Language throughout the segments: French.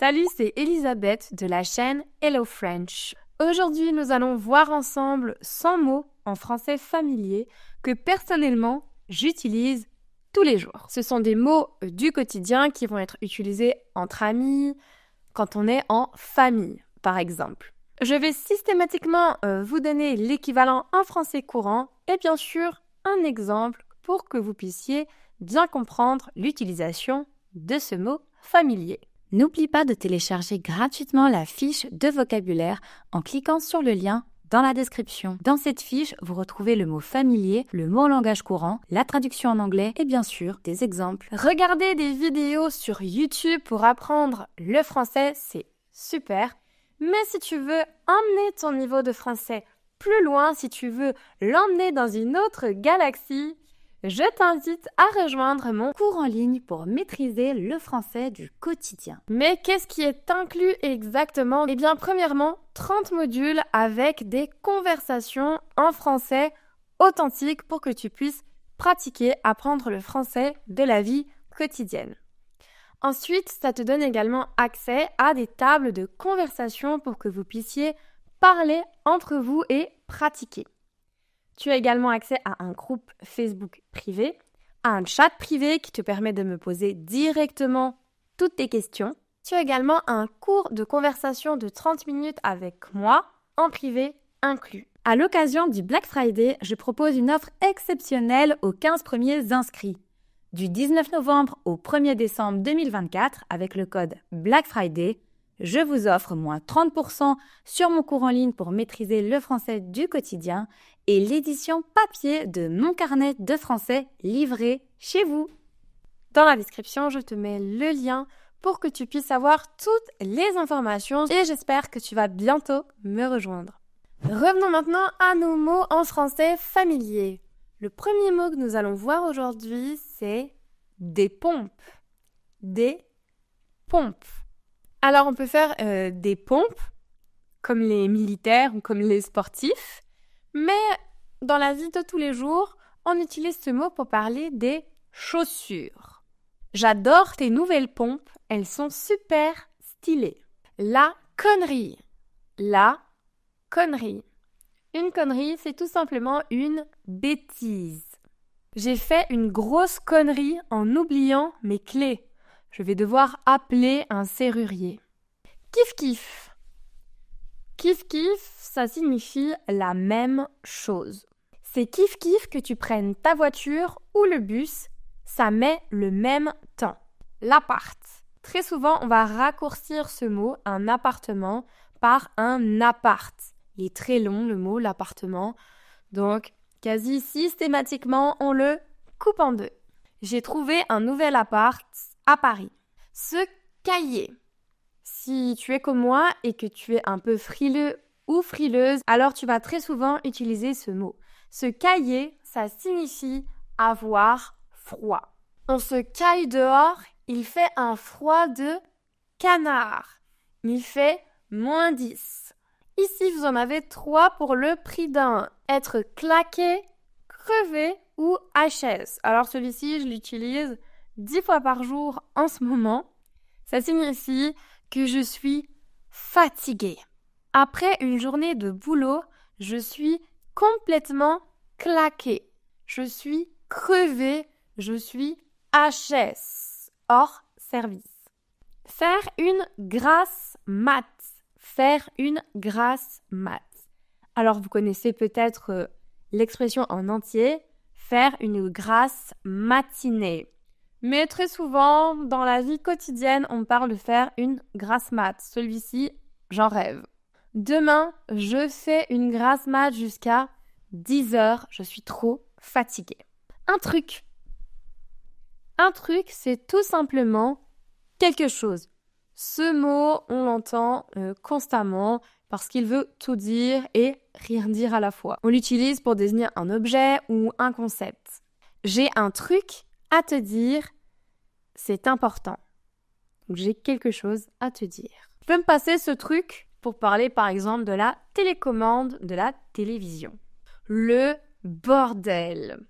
Salut, c'est Elisabeth de la chaîne Hello French. Aujourd'hui, nous allons voir ensemble 100 mots en français familier que personnellement j'utilise tous les jours. Ce sont des mots euh, du quotidien qui vont être utilisés entre amis, quand on est en famille, par exemple. Je vais systématiquement euh, vous donner l'équivalent en français courant et bien sûr un exemple pour que vous puissiez bien comprendre l'utilisation de ce mot familier. N'oublie pas de télécharger gratuitement la fiche de vocabulaire en cliquant sur le lien dans la description. Dans cette fiche, vous retrouvez le mot familier, le mot en langage courant, la traduction en anglais et bien sûr des exemples. Regardez des vidéos sur YouTube pour apprendre le français, c'est super. Mais si tu veux emmener ton niveau de français plus loin, si tu veux l'emmener dans une autre galaxie, je t'invite à rejoindre mon cours en ligne pour maîtriser le français du quotidien. Mais qu'est-ce qui est inclus exactement Eh bien, premièrement, 30 modules avec des conversations en français authentiques pour que tu puisses pratiquer, apprendre le français de la vie quotidienne. Ensuite, ça te donne également accès à des tables de conversation pour que vous puissiez parler entre vous et pratiquer. Tu as également accès à un groupe Facebook privé, à un chat privé qui te permet de me poser directement toutes tes questions. Tu as également un cours de conversation de 30 minutes avec moi, en privé inclus. À l'occasion du Black Friday, je propose une offre exceptionnelle aux 15 premiers inscrits. Du 19 novembre au 1er décembre 2024, avec le code Black Friday, je vous offre moins 30% sur mon cours en ligne pour maîtriser le français du quotidien et l'édition papier de Mon carnet de français livré chez vous. Dans la description, je te mets le lien pour que tu puisses avoir toutes les informations et j'espère que tu vas bientôt me rejoindre. Revenons maintenant à nos mots en français familier. Le premier mot que nous allons voir aujourd'hui, c'est des pompes. Des pompes. Alors on peut faire euh, des pompes comme les militaires ou comme les sportifs, mais dans la vie de tous les jours, on utilise ce mot pour parler des chaussures. J'adore tes nouvelles pompes, elles sont super stylées. La connerie. La connerie. Une connerie, c'est tout simplement une bêtise. J'ai fait une grosse connerie en oubliant mes clés. Je vais devoir appeler un serrurier. Kif kif. Kif-kif, ça signifie la même chose. C'est kif-kif que tu prennes ta voiture ou le bus, ça met le même temps. L'appart. Très souvent, on va raccourcir ce mot, un appartement, par un appart. Il est très long le mot, l'appartement. Donc, quasi systématiquement, on le coupe en deux. J'ai trouvé un nouvel appart à Paris. Ce cahier. Si tu es comme moi et que tu es un peu frileux ou frileuse, alors tu vas très souvent utiliser ce mot. Se cailler, ça signifie avoir froid. On se caille dehors, il fait un froid de canard. Il fait moins 10. Ici, vous en avez trois pour le prix d'un. Être claqué, crevé ou HS. Alors celui-ci, je l'utilise dix fois par jour en ce moment. Ça signifie que je suis fatiguée. Après une journée de boulot, je suis complètement claquée. Je suis crevée. Je suis HS, hors service. Faire une grâce mat. Faire une grâce mat. Alors vous connaissez peut-être euh, l'expression en entier, faire une grâce matinée. Mais très souvent, dans la vie quotidienne, on parle de faire une grasse mat. Celui-ci, j'en rêve. Demain, je fais une grasse mat jusqu'à 10 h Je suis trop fatiguée. Un truc. Un truc, c'est tout simplement quelque chose. Ce mot, on l'entend euh, constamment parce qu'il veut tout dire et rien dire à la fois. On l'utilise pour désigner un objet ou un concept. J'ai un truc à te dire, c'est important. J'ai quelque chose à te dire. Je peux me passer ce truc pour parler par exemple de la télécommande de la télévision. Le bordel.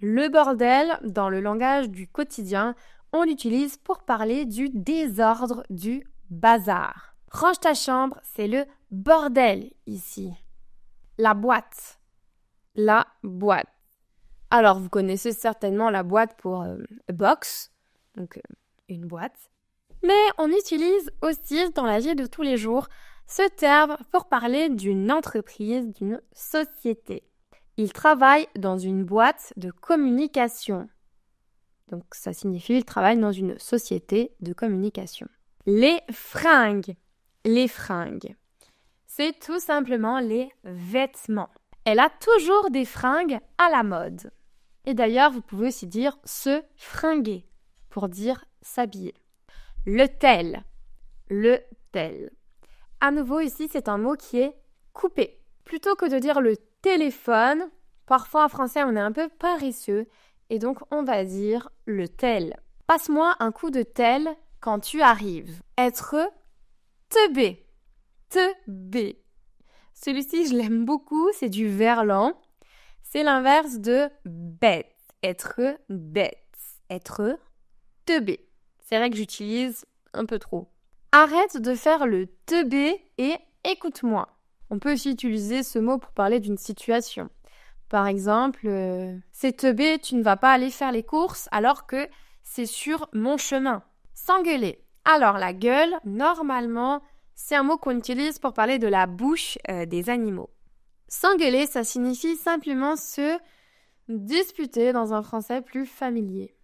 Le bordel, dans le langage du quotidien, on l'utilise pour parler du désordre, du bazar. Range ta chambre, c'est le bordel ici. La boîte. La boîte. Alors, vous connaissez certainement la boîte pour euh, box, donc euh, une boîte. Mais on utilise aussi dans la vie de tous les jours ce terme pour parler d'une entreprise, d'une société. Il travaille dans une boîte de communication. Donc ça signifie il travaille dans une société de communication. Les fringues. Les fringues. C'est tout simplement les vêtements. Elle a toujours des fringues à la mode. Et d'ailleurs, vous pouvez aussi dire se fringuer pour dire s'habiller. Le tel. Le tel. À nouveau, ici, c'est un mot qui est coupé. Plutôt que de dire le téléphone, parfois en français, on est un peu paresseux et donc on va dire le tel. Passe-moi un coup de tel quand tu arrives. Être te Teubé. Celui-ci, je l'aime beaucoup, c'est du verlan. C'est l'inverse de bête. Être bête. Être teubé. C'est vrai que j'utilise un peu trop. Arrête de faire le teubé et écoute-moi. On peut aussi utiliser ce mot pour parler d'une situation. Par exemple, euh, c'est teubé, tu ne vas pas aller faire les courses alors que c'est sur mon chemin. S'engueuler. Alors la gueule, normalement, c'est un mot qu'on utilise pour parler de la bouche euh, des animaux. S'engueuler, ça signifie simplement se disputer dans un français plus familier.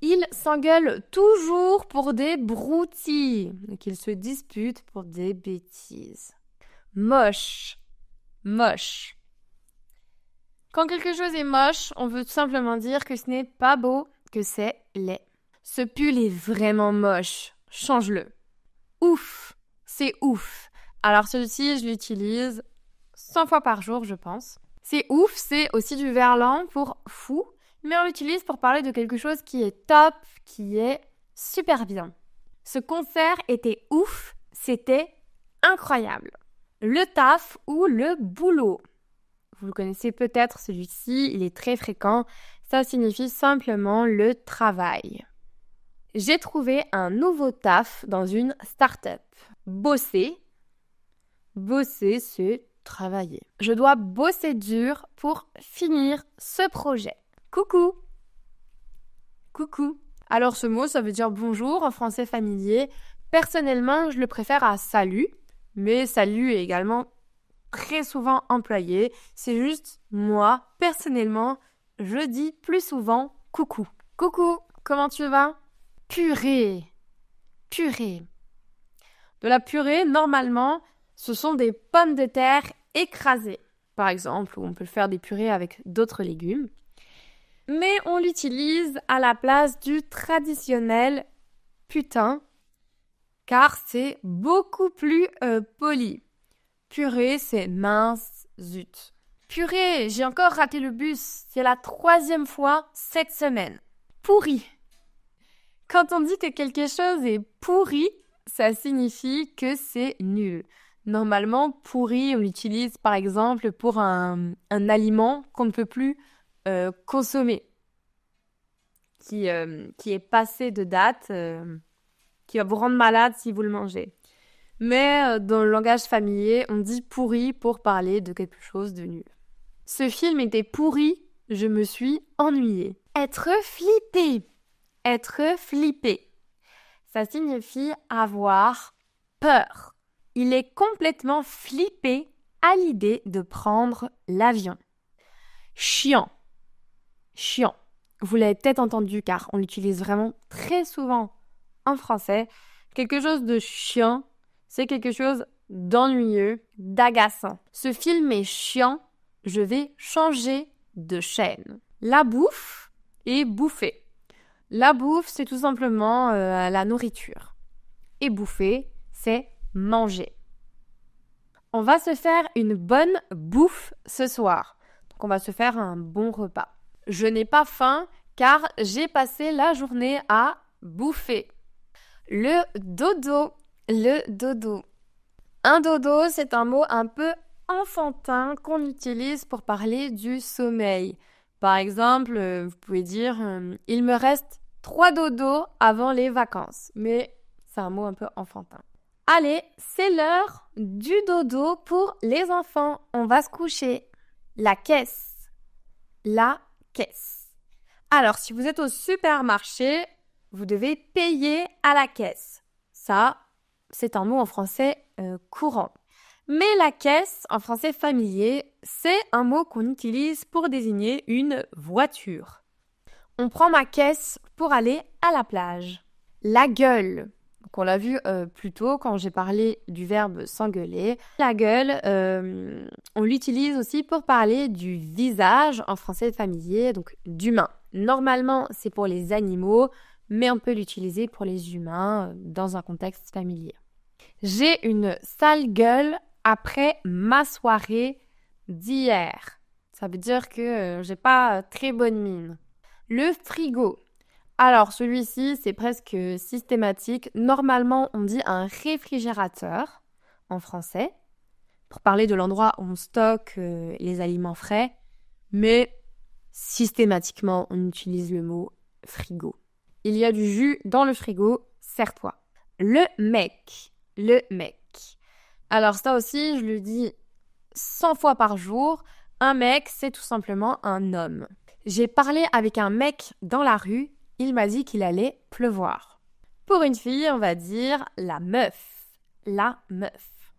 Il s'engueule toujours pour des broutilles. Donc se dispute pour des bêtises. Moche. Moche. Quand quelque chose est moche, on veut tout simplement dire que ce n'est pas beau, que c'est laid. Ce pull est vraiment moche. Change-le. Ouf. C'est ouf. Alors celui-ci, je l'utilise 100 fois par jour, je pense. C'est ouf, c'est aussi du verlan pour fou, mais on l'utilise pour parler de quelque chose qui est top, qui est super bien. Ce concert était ouf, c'était incroyable. Le taf ou le boulot. Vous le connaissez peut-être celui-ci, il est très fréquent. Ça signifie simplement le travail. J'ai trouvé un nouveau taf dans une start-up. Bosser, Bosser, c'est travailler. Je dois bosser dur pour finir ce projet. Coucou Coucou Alors ce mot, ça veut dire bonjour en français familier. Personnellement, je le préfère à salut, mais salut est également très souvent employé. C'est juste moi, personnellement, je dis plus souvent coucou. Coucou, comment tu vas Purée. Purée. De la purée, normalement, ce sont des pommes de terre écrasées, par exemple, ou on peut faire des purées avec d'autres légumes. Mais on l'utilise à la place du traditionnel putain, car c'est beaucoup plus euh, poli. Purée, c'est mince, zut. Purée, j'ai encore raté le bus, c'est la troisième fois cette semaine. Pourri. Quand on dit que quelque chose est pourri, ça signifie que c'est nul. Normalement, pourri, on l'utilise par exemple pour un, un aliment qu'on ne peut plus euh, consommer, qui, euh, qui, est passé de date, euh, qui va vous rendre malade si vous le mangez. Mais dans le langage familier, on dit pourri pour parler de quelque chose de nul. Ce film était pourri, je me suis ennuyée. Être flippé. Être flippé. Ça signifie avoir peur il est complètement flippé à l'idée de prendre l'avion. Chiant. Chiant. Vous l'avez peut-être entendu car on l'utilise vraiment très souvent en français. Quelque chose de chiant, c'est quelque chose d'ennuyeux, d'agaçant. Ce film est chiant, je vais changer de chaîne. La bouffe et bouffer. La bouffe, c'est tout simplement euh, la nourriture. Et bouffer, c'est manger. On va se faire une bonne bouffe ce soir. Donc on va se faire un bon repas. Je n'ai pas faim car j'ai passé la journée à bouffer. Le dodo. Le dodo. Un dodo, c'est un mot un peu enfantin qu'on utilise pour parler du sommeil. Par exemple, vous pouvez dire euh, il me reste trois dodos avant les vacances. Mais c'est un mot un peu enfantin. Allez, c'est l'heure du dodo pour les enfants. On va se coucher. La caisse. La caisse. Alors, si vous êtes au supermarché, vous devez payer à la caisse. Ça, c'est un mot en français euh, courant. Mais la caisse, en français familier, c'est un mot qu'on utilise pour désigner une voiture. On prend ma caisse pour aller à la plage. La gueule on l'a vu euh, plus tôt quand j'ai parlé du verbe s'engueuler. La gueule, euh, on l'utilise aussi pour parler du visage en français familier, donc d'humain. Normalement, c'est pour les animaux, mais on peut l'utiliser pour les humains euh, dans un contexte familier. J'ai une sale gueule après ma soirée d'hier. Ça veut dire que j'ai pas très bonne mine. Le frigo, alors celui-ci, c'est presque systématique. Normalement, on dit un réfrigérateur en français, pour parler de l'endroit où on stocke euh, les aliments frais, mais systématiquement, on utilise le mot frigo. Il y a du jus dans le frigo, serre-toi. Le mec, le mec. Alors ça aussi, je le dis 100 fois par jour, un mec, c'est tout simplement un homme. J'ai parlé avec un mec dans la rue il m'a dit qu'il allait pleuvoir. Pour une fille, on va dire la meuf. La meuf.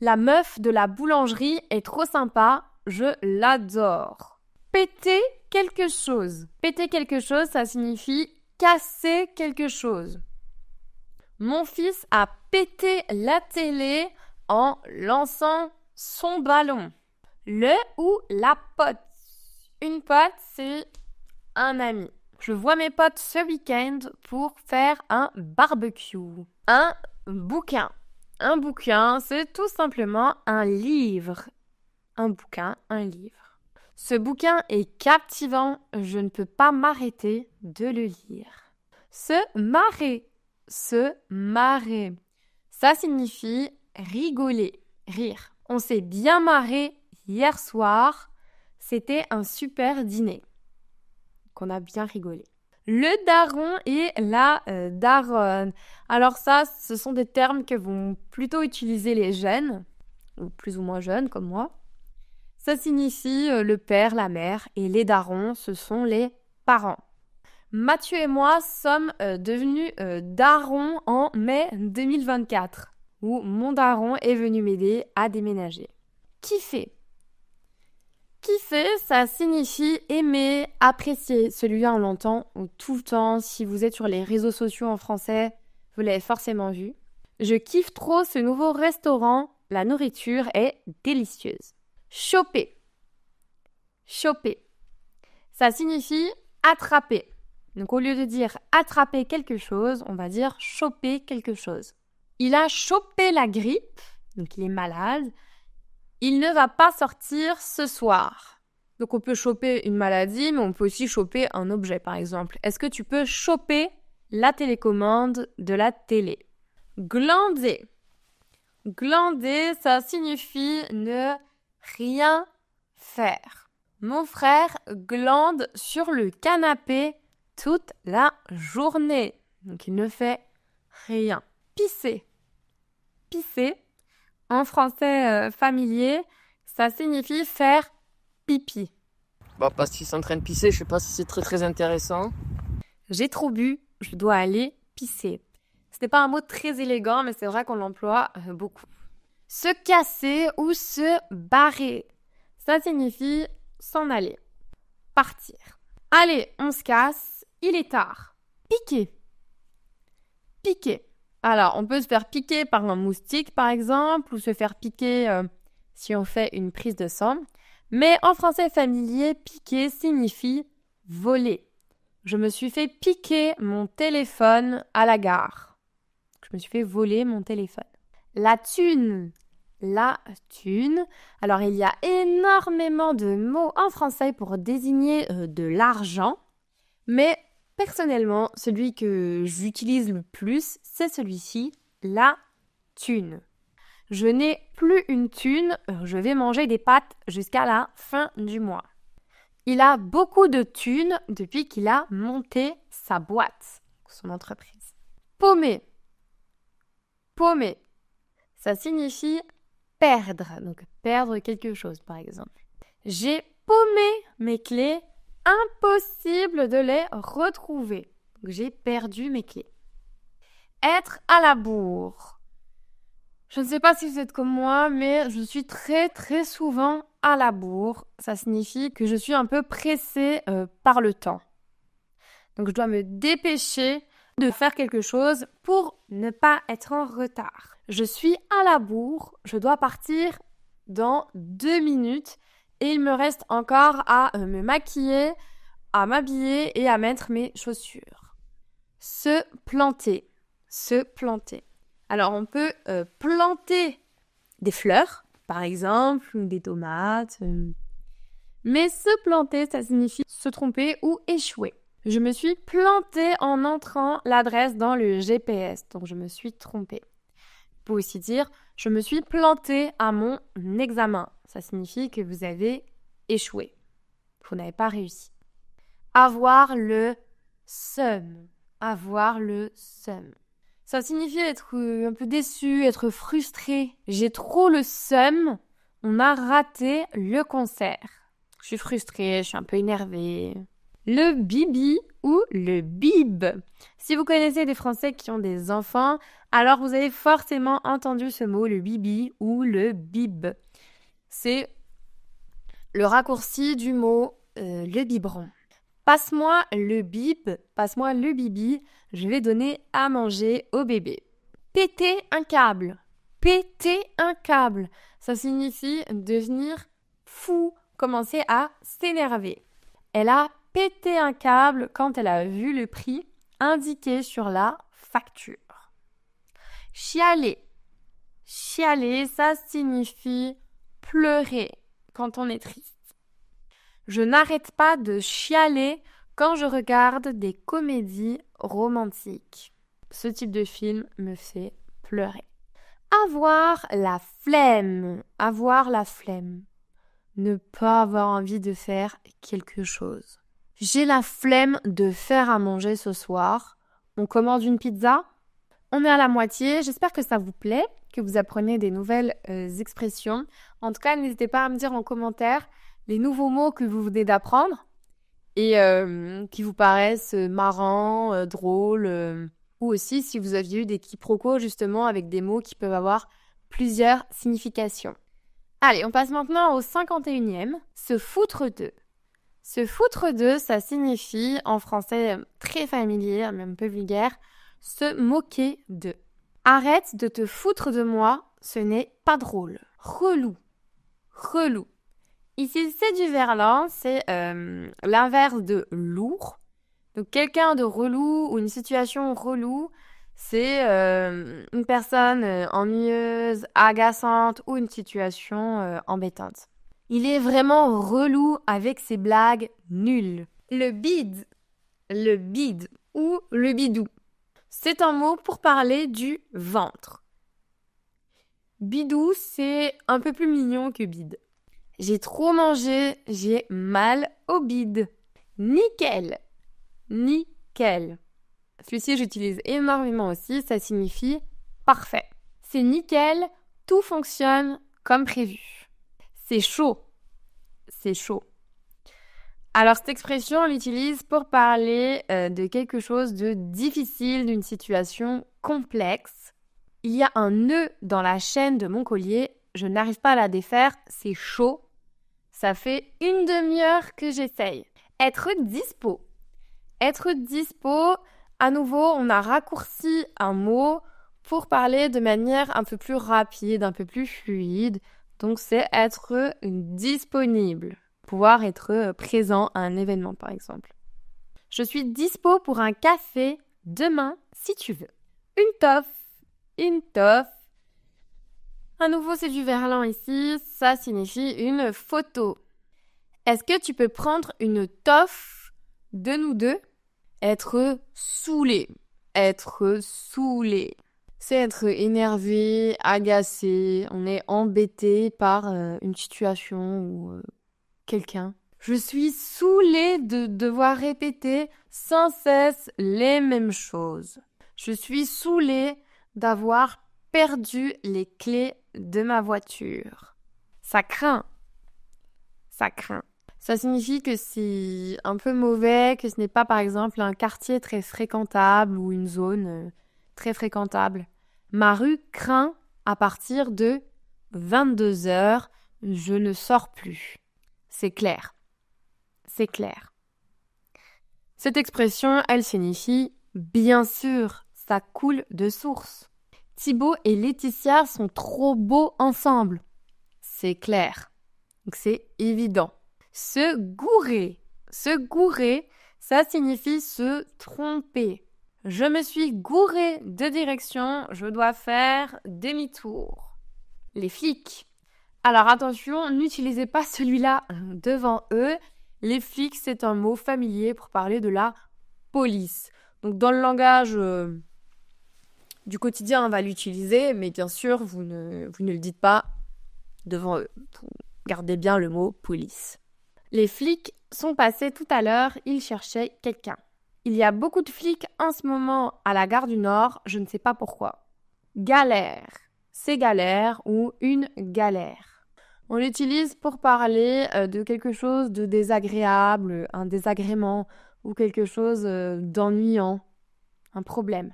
La meuf de la boulangerie est trop sympa, je l'adore. Péter quelque chose. Péter quelque chose, ça signifie casser quelque chose. Mon fils a pété la télé en lançant son ballon. Le ou la pote. Une pote, c'est un ami je vois mes potes ce week-end pour faire un barbecue. Un bouquin. Un bouquin, c'est tout simplement un livre. Un bouquin, un livre. Ce bouquin est captivant, je ne peux pas m'arrêter de le lire. Se marrer, se marrer. Ça signifie rigoler, rire. On s'est bien marré hier soir, c'était un super dîner qu'on a bien rigolé. Le daron et la euh, daronne. Alors ça, ce sont des termes que vont plutôt utiliser les jeunes, ou plus ou moins jeunes comme moi. Ça signifie euh, le père, la mère, et les darons, ce sont les parents. Mathieu et moi sommes euh, devenus darons en mai 2024, où mon daron est venu m'aider à déménager. fait? Kiffer, ça signifie aimer, apprécier. Celui-là, on l'entend tout le temps. Si vous êtes sur les réseaux sociaux en français, vous l'avez forcément vu. Je kiffe trop ce nouveau restaurant. La nourriture est délicieuse. Choper. Choper. Ça signifie attraper. Donc au lieu de dire attraper quelque chose, on va dire choper quelque chose. Il a chopé la grippe, donc il est malade il ne va pas sortir ce soir. Donc on peut choper une maladie, mais on peut aussi choper un objet, par exemple. Est-ce que tu peux choper la télécommande de la télé Glander. Glander, ça signifie ne rien faire. Mon frère glande sur le canapé toute la journée. Donc il ne fait rien. Pisser. Pisser, en français euh, familier, ça signifie faire pipi. Bah parce qu'il sont pisser, je sais pas si c'est très très intéressant. J'ai trop bu, je dois aller pisser. Ce n'est pas un mot très élégant, mais c'est vrai qu'on l'emploie euh, beaucoup. Se casser ou se barrer, ça signifie s'en aller, partir. Allez, on se casse, il est tard. Piquer. Piquer. Alors, on peut se faire piquer par un moustique, par exemple, ou se faire piquer euh, si on fait une prise de sang. Mais en français familier, piquer signifie voler. Je me suis fait piquer mon téléphone à la gare. Je me suis fait voler mon téléphone. La thune. La thune. Alors, il y a énormément de mots en français pour désigner euh, de l'argent. Mais Personnellement, celui que j'utilise le plus, c'est celui-ci, la thune. Je n'ai plus une thune, euh, je vais manger des pâtes jusqu'à la fin du mois. Il a beaucoup de thunes depuis qu'il a monté sa boîte, son entreprise. Paumé. Paumé. Ça signifie perdre, donc perdre quelque chose par exemple. J'ai paumé mes clés impossible de les retrouver. J'ai perdu mes clés. Être à la bourre. Je ne sais pas si vous êtes comme moi, mais je suis très très souvent à la bourre. Ça signifie que je suis un peu pressée euh, par le temps. Donc je dois me dépêcher de faire quelque chose pour ne pas être en retard. Je suis à la bourre, je dois partir dans deux minutes il me reste encore à euh, me maquiller, à m'habiller et à mettre mes chaussures. Se planter. Se planter. Alors on peut euh, planter des fleurs, par exemple, ou des tomates. Euh. Mais se planter, ça signifie se tromper ou échouer. Je me suis plantée en entrant l'adresse dans le GPS, donc je me suis trompée. On peut aussi dire je me suis plantée à mon examen. Ça signifie que vous avez échoué. Vous n'avez pas réussi. Avoir le seum. Avoir le seum. Ça signifie être euh, un peu déçu, être frustré. J'ai trop le seum. On a raté le concert. Je suis frustrée, je suis un peu énervée. Le bibi ou le bib. Si vous connaissez des Français qui ont des enfants, alors vous avez forcément entendu ce mot, le bibi ou le bib. C'est le raccourci du mot euh, le biberon. Passe-moi le bib, passe-moi le bibi, je vais donner à manger au bébé. Péter un câble, péter un câble, ça signifie devenir fou, commencer à s'énerver. Elle a pété un câble quand elle a vu le prix indiqué sur la facture. Chialer. Chialer, ça signifie pleurer quand on est triste. Je n'arrête pas de chialer quand je regarde des comédies romantiques. Ce type de film me fait pleurer. Avoir la flemme. Avoir la flemme. Ne pas avoir envie de faire quelque chose. J'ai la flemme de faire à manger ce soir. On commande une pizza on est à la moitié, j'espère que ça vous plaît, que vous apprenez des nouvelles euh, expressions. En tout cas, n'hésitez pas à me dire en commentaire les nouveaux mots que vous venez d'apprendre et euh, qui vous paraissent euh, marrants, drôles, ou aussi si vous aviez eu des quiproquos justement avec des mots qui peuvent avoir plusieurs significations. Allez, on passe maintenant au 51e, se foutre de. Se foutre de, ça signifie en français très familier, même un peu vulgaire, se moquer de. Arrête de te foutre de moi, ce n'est pas drôle. Relou. Relou. Ici, c'est du verlan, c'est euh, l'inverse de lourd. Donc quelqu'un de relou ou une situation relou, c'est euh, une personne euh, ennuyeuse, agaçante ou une situation embêtante. Il est vraiment relou avec ses blagues nulles. Le bide, le bide ou le bidou. C'est un mot pour parler du ventre. Bidou, c'est un peu plus mignon que bide. J'ai trop mangé, j'ai mal au bid. Nickel. Nickel. Celui-ci, j'utilise énormément aussi, ça signifie parfait. C'est nickel, tout fonctionne comme prévu. C'est chaud. C'est chaud. Alors cette expression, on l'utilise pour parler euh, de quelque chose de difficile, d'une situation complexe. Il y a un nœud dans la chaîne de mon collier, je n'arrive pas à la défaire, c'est chaud. Ça fait une demi-heure que j'essaye. Être dispo. Être dispo, à nouveau, on a raccourci un mot pour parler de manière un peu plus rapide, un peu plus fluide. Donc c'est être disponible être euh, présent à un événement par exemple. Je suis dispo pour un café demain si tu veux. Une toffe, une toffe. À nouveau, c'est du verlan ici, ça signifie une photo. Est-ce que tu peux prendre une toffe de nous deux Être saoulé. Être saoulé. C'est être énervé, agacé, on est embêté par euh, une situation ou quelqu'un. Je suis saoulée de devoir répéter sans cesse les mêmes choses. Je suis saoulée d'avoir perdu les clés de ma voiture. Ça craint. Ça craint. Ça signifie que c'est un peu mauvais, que ce n'est pas par exemple un quartier très fréquentable ou une zone euh, très fréquentable. Ma rue craint à partir de 22 heures, je ne sors plus. C'est clair. C'est clair. Cette expression, elle signifie bien sûr, ça coule de source. Thibaut et Laetitia sont trop beaux ensemble. C'est clair. Donc c'est évident. Se gourer. Se gourer, ça signifie se tromper. Je me suis gouré de direction, je dois faire demi-tour. Les flics. Alors attention, n'utilisez pas celui-là hein, devant eux. Les flics, c'est un mot familier pour parler de la police. Donc dans le langage euh, du quotidien, on va l'utiliser, mais bien sûr, vous ne, vous ne le dites pas devant eux. Gardez bien le mot police. Les flics sont passés tout à l'heure, ils cherchaient quelqu'un. Il y a beaucoup de flics en ce moment à la gare du Nord, je ne sais pas pourquoi. Galère, c'est galère ou une galère. On l'utilise pour parler euh, de quelque chose de désagréable, un désagrément ou quelque chose euh, d'ennuyant, un problème.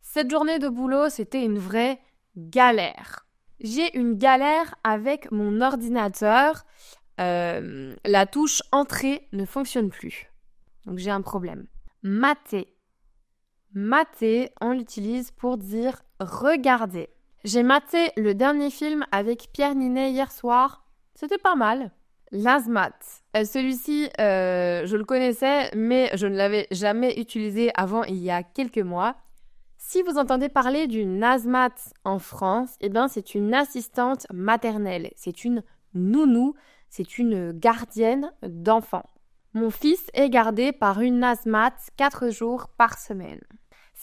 Cette journée de boulot, c'était une vraie galère. J'ai une galère avec mon ordinateur. Euh, la touche entrée ne fonctionne plus. Donc j'ai un problème. Maté, Mater, on l'utilise pour dire regarder. J'ai maté le dernier film avec Pierre Ninet hier soir. C'était pas mal. L'Azmat. Euh, celui-ci, euh, je le connaissais, mais je ne l'avais jamais utilisé avant il y a quelques mois. Si vous entendez parler d'une Azmat en France, eh bien c'est une assistante maternelle, c'est une nounou, c'est une gardienne d'enfants. Mon fils est gardé par une Azmat quatre jours par semaine.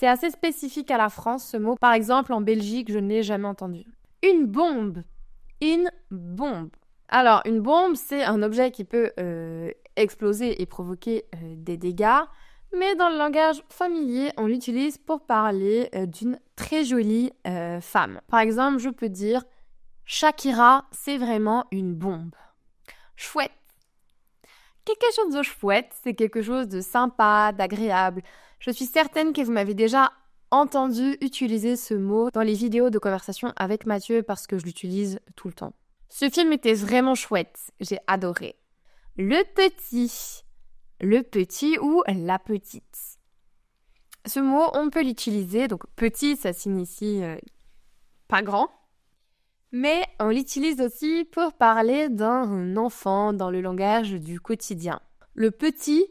C'est assez spécifique à la France ce mot. Par exemple, en Belgique, je ne l'ai jamais entendu. Une bombe. Une bombe. Alors, une bombe, c'est un objet qui peut euh, exploser et provoquer euh, des dégâts, mais dans le langage familier, on l'utilise pour parler euh, d'une très jolie femme. Par exemple, je peux dire Shakira, c'est vraiment une bombe. Chouette quelque chose de chouette, c'est quelque chose de sympa, d'agréable. Je suis certaine que vous m'avez déjà entendu utiliser ce mot dans les vidéos de conversation avec Mathieu parce que je l'utilise tout le temps. Ce film était vraiment chouette, j'ai adoré. Le petit, le petit ou la petite. Ce mot, on peut l'utiliser, donc petit, ça signifie euh, pas grand, mais on l'utilise aussi pour parler d'un enfant dans le langage du quotidien. Le petit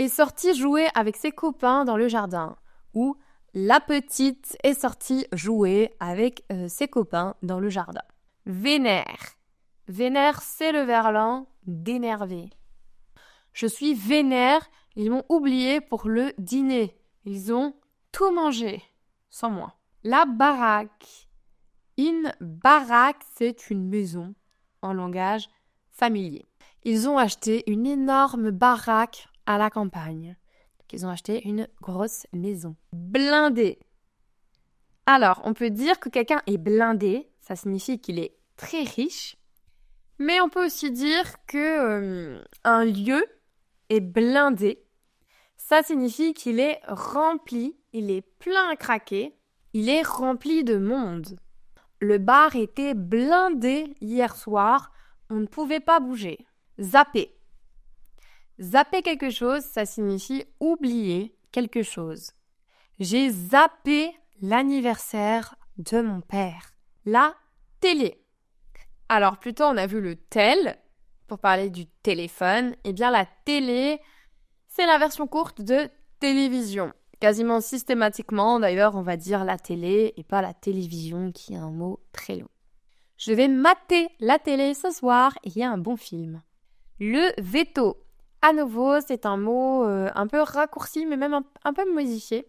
est sorti jouer avec ses copains dans le jardin ou la petite est sortie jouer avec euh, ses copains dans le jardin. Vénère. Vénère, c'est le verlan d'énerver. Je suis vénère, ils m'ont oublié pour le dîner. Ils ont tout mangé, sans moi. La baraque. Une baraque, c'est une maison en langage familier. Ils ont acheté une énorme baraque à la campagne. Donc, ils ont acheté une grosse maison. blindée. Alors, on peut dire que quelqu'un est blindé, ça signifie qu'il est très riche, mais on peut aussi dire que euh, un lieu est blindé, ça signifie qu'il est rempli, il est plein à craquer, il est rempli de monde. Le bar était blindé hier soir. On ne pouvait pas bouger. Zapper. Zapper quelque chose, ça signifie oublier quelque chose. J'ai zappé l'anniversaire de mon père. La télé. Alors plus tôt on a vu le tel pour parler du téléphone. Eh bien la télé, c'est la version courte de télévision. Quasiment systématiquement, d'ailleurs, on va dire la télé et pas la télévision, qui est un mot très long. Je vais mater la télé ce soir et il y a un bon film. Le veto. À nouveau, c'est un mot euh, un peu raccourci, mais même un, un peu modifié.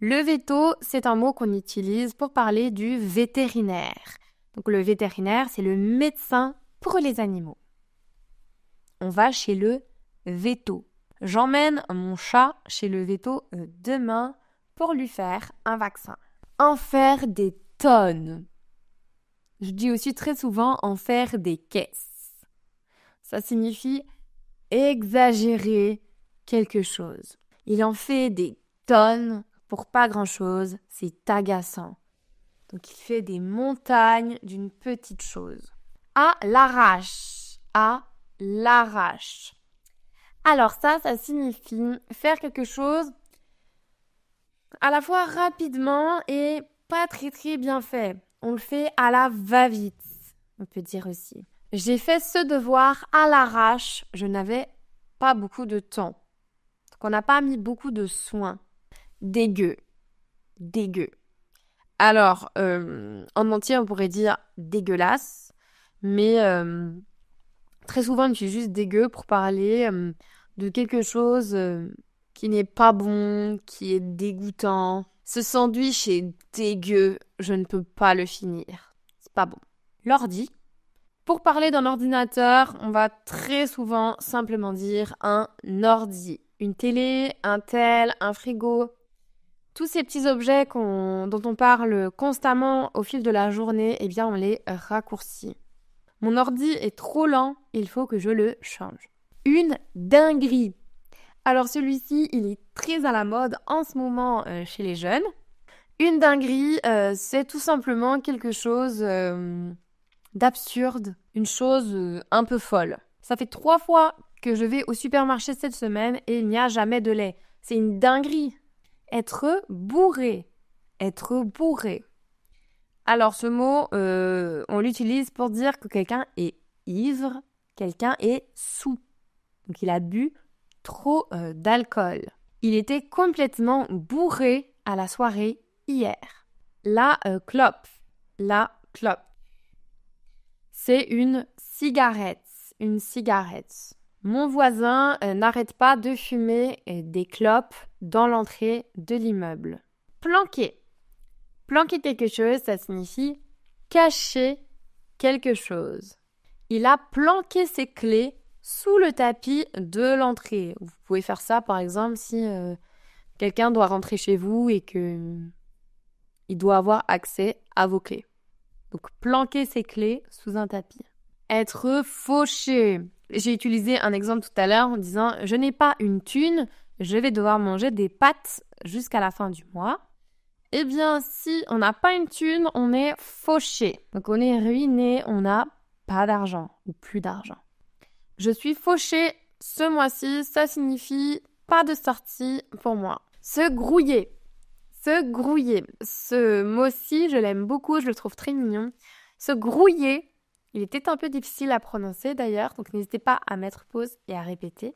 Le veto, c'est un mot qu'on utilise pour parler du vétérinaire. Donc le vétérinaire, c'est le médecin pour les animaux. On va chez le veto. J'emmène mon chat chez le veto euh, demain pour lui faire un vaccin. En faire des tonnes. Je dis aussi très souvent en faire des caisses. Ça signifie exagérer quelque chose. Il en fait des tonnes pour pas grand-chose, c'est agaçant. Donc il fait des montagnes d'une petite chose. À l'arrache, à l'arrache. Alors ça, ça signifie faire quelque chose à la fois rapidement et pas très très bien fait. On le fait à la va-vite, on peut dire aussi. J'ai fait ce devoir à l'arrache, je n'avais pas beaucoup de temps. Donc on n'a pas mis beaucoup de soins. Dégueu. Dégueu. Alors, euh, en entier, on pourrait dire dégueulasse, mais euh, très souvent, je suis juste dégueu pour parler de quelque chose qui n'est pas bon, qui est dégoûtant. Ce sandwich est dégueu, je ne peux pas le finir. C'est pas bon. L'ordi. Pour parler d'un ordinateur, on va très souvent simplement dire un ordi. Une télé, un tel, un frigo. Tous ces petits objets dont on parle constamment au fil de la journée, eh bien on les raccourcit. Mon ordi est trop lent il faut que je le change. Une dinguerie. Alors celui-ci, il est très à la mode en ce moment euh, chez les jeunes. Une dinguerie, euh, c'est tout simplement quelque chose euh, d'absurde, une chose un peu folle. Ça fait trois fois que je vais au supermarché cette semaine et il n'y a jamais de lait. C'est une dinguerie. Être bourré. Être bourré. Alors ce mot, on l'utilise pour dire que quelqu'un est ivre quelqu'un est sous. Donc il a bu trop euh, d'alcool. Il était complètement bourré à la soirée hier. La euh, clope. La clope. C'est une cigarette. Une cigarette. Mon voisin euh, n'arrête pas de fumer des clopes dans l'entrée de l'immeuble. Planquer. Planquer quelque chose, ça signifie cacher quelque chose il a planqué ses clés sous le tapis de l'entrée. Vous pouvez faire ça, par exemple, si euh, quelqu'un doit rentrer chez vous et que il doit avoir accès à vos clés. Donc, planquer ses clés sous un tapis. Être fauché. J'ai utilisé un exemple tout à l'heure en disant je n'ai pas une thune, je vais devoir manger des pâtes jusqu'à la fin du mois. Eh bien, si on n'a pas une thune, on est fauché. Donc on est ruiné, on a pas d'argent ou plus d'argent. Je suis fauché ce mois-ci, ça signifie pas de sortie pour moi. Se grouiller. Se grouiller. Ce mot-ci, je l'aime beaucoup, je le trouve très mignon. Se grouiller, il était un peu difficile à prononcer d'ailleurs, donc n'hésitez pas à mettre pause et à répéter.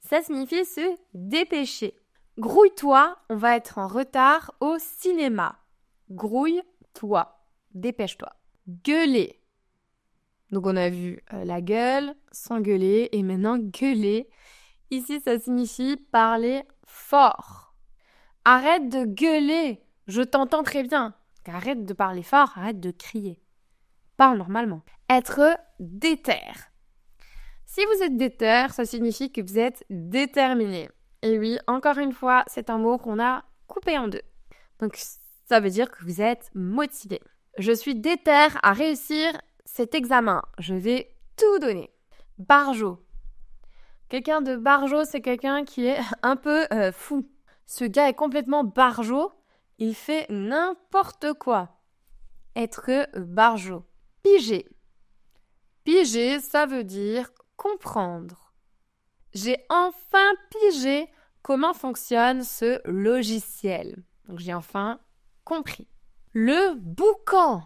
Ça signifie se dépêcher. Grouille-toi, on va être en retard au cinéma. Grouille-toi, dépêche-toi. Gueuler. Donc on a vu euh, la gueule, s'engueuler et maintenant gueuler. Ici, ça signifie parler fort. Arrête de gueuler. Je t'entends très bien. Arrête de parler fort, arrête de crier. Parle normalement. Être déter. Si vous êtes déter, ça signifie que vous êtes déterminé. Et oui, encore une fois, c'est un mot qu'on a coupé en deux. Donc ça veut dire que vous êtes motivé. Je suis déter à réussir cet examen, je vais tout donner. Barjo. Quelqu'un de barjo, c'est quelqu'un qui est un peu euh, fou. Ce gars est complètement barjo. Il fait n'importe quoi. Être barjo. Piger. Piger, ça veut dire comprendre. J'ai enfin pigé comment fonctionne ce logiciel. Donc j'ai enfin compris. Le boucan.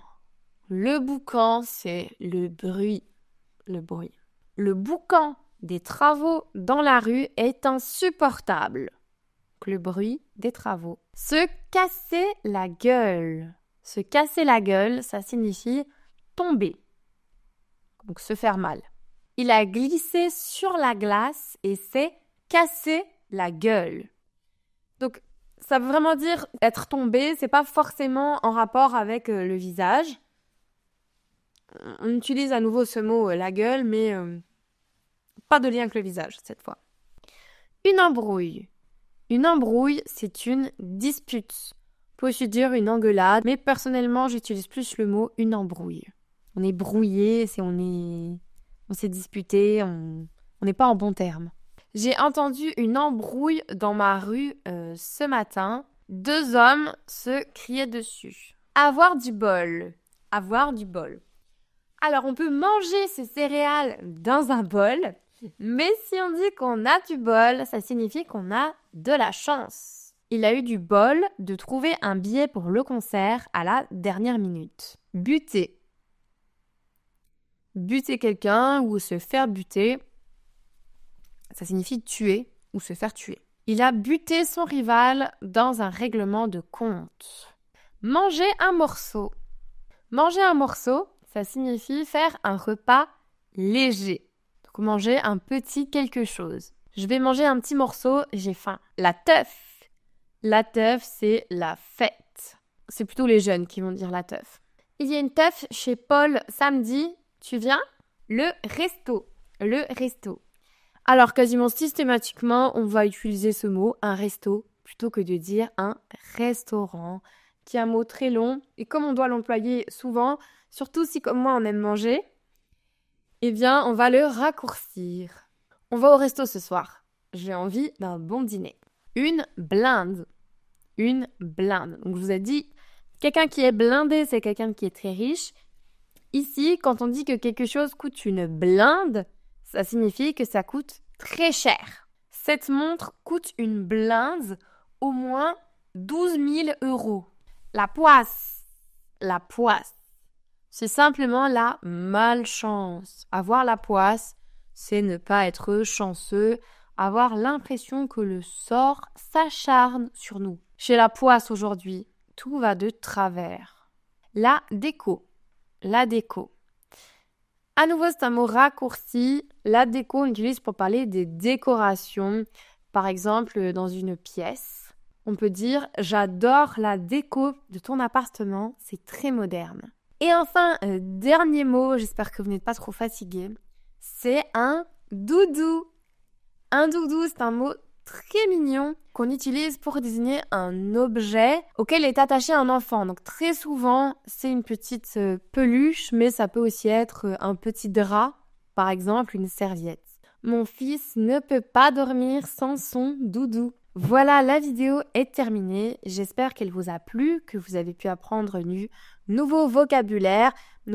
Le boucan, c'est le bruit. Le bruit. Le boucan des travaux dans la rue est insupportable. Le bruit des travaux. Se casser la gueule. Se casser la gueule, ça signifie tomber. Donc se faire mal. Il a glissé sur la glace et s'est cassé la gueule. Donc ça veut vraiment dire être tombé, c'est pas forcément en rapport avec euh, le visage on utilise à nouveau ce mot euh, la gueule, mais euh, pas de lien avec le visage cette fois. Une embrouille. Une embrouille, c'est une dispute. Peut aussi dire une engueulade, mais personnellement, j'utilise plus le mot une embrouille. On est brouillé, c'est on est, on s'est disputé, on n'est pas en bon terme. J'ai entendu une embrouille dans ma rue euh, ce matin. Deux hommes se criaient dessus. Avoir du bol. Avoir du bol. Alors on peut manger ces céréales dans un bol, mais si on dit qu'on a du bol, ça signifie qu'on a de la chance. Il a eu du bol de trouver un billet pour le concert à la dernière minute. Buter. Buter quelqu'un ou se faire buter, ça signifie tuer ou se faire tuer. Il a buté son rival dans un règlement de compte. Manger un morceau. Manger un morceau, ça signifie faire un repas léger. Donc manger un petit quelque chose. Je vais manger un petit morceau, j'ai faim. La teuf. La teuf, c'est la fête. C'est plutôt les jeunes qui vont dire la teuf. Il y a une teuf chez Paul samedi, tu viens Le resto. Le resto. Alors quasiment systématiquement, on va utiliser ce mot, un resto, plutôt que de dire un restaurant, qui est un mot très long. Et comme on doit l'employer souvent, surtout si comme moi on aime manger, eh bien on va le raccourcir. On va au resto ce soir. J'ai envie d'un bon dîner. Une blinde. Une blinde. Donc je vous ai dit, quelqu'un qui est blindé, c'est quelqu'un qui est très riche. Ici, quand on dit que quelque chose coûte une blinde, ça signifie que ça coûte très cher. Cette montre coûte une blinde, au moins 12 000 euros. La poisse. La poisse. C'est simplement la malchance. Avoir la poisse, c'est ne pas être chanceux, avoir l'impression que le sort s'acharne sur nous. Chez la poisse aujourd'hui, tout va de travers. La déco. La déco. À nouveau, c'est un mot raccourci. La déco, on l'utilise pour parler des décorations. Par exemple, dans une pièce, on peut dire J'adore la déco de ton appartement, c'est très moderne. Et enfin, euh, dernier mot, j'espère que vous n'êtes pas trop fatigué, c'est un doudou. Un doudou, c'est un mot très mignon qu'on utilise pour désigner un objet auquel est attaché un enfant. Donc très souvent, c'est une petite euh, peluche, mais ça peut aussi être euh, un petit drap, par exemple une serviette. Mon fils ne peut pas dormir sans son doudou. Voilà, la vidéo est terminée. J'espère qu'elle vous a plu, que vous avez pu apprendre du nouveau vocabulaire.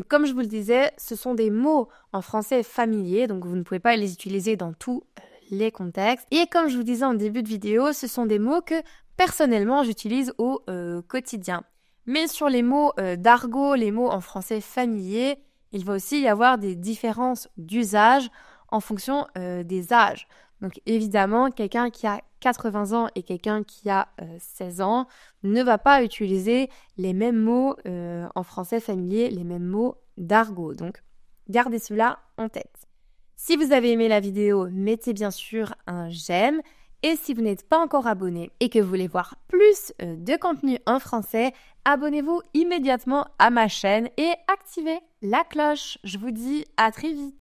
comme je vous le disais, ce sont des mots en français familier, donc vous ne pouvez pas les utiliser dans tous euh, les contextes. Et comme je vous disais en début de vidéo, ce sont des mots que personnellement j'utilise au euh, quotidien. Mais sur les mots euh, d'argot, les mots en français familier, il va aussi y avoir des différences d'usage en fonction des âges. Donc évidemment, quelqu'un qui a 80 ans et quelqu'un qui a 16 euh, ans ne va pas utiliser les mêmes mots euh, en français familier, les mêmes mots d'argot. Donc gardez cela en tête. Si vous avez aimé la vidéo, mettez bien sûr un j'aime. Et si vous n'êtes pas encore abonné et que vous voulez voir plus euh, de contenu en français, abonnez-vous immédiatement à ma chaîne et activez la cloche. Je vous dis à très vite.